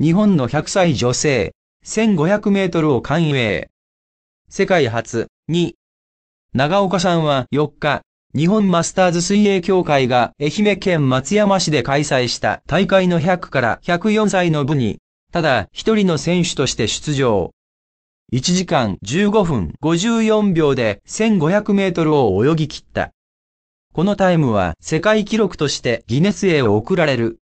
日本の100歳女性、1500メートルを歓迎。世界初、2。長岡さんは4日、日本マスターズ水泳協会が愛媛県松山市で開催した大会の100から104歳の部に、ただ一人の選手として出場。1時間15分54秒で1500メートルを泳ぎ切った。このタイムは世界記録としてギネスへ送られる。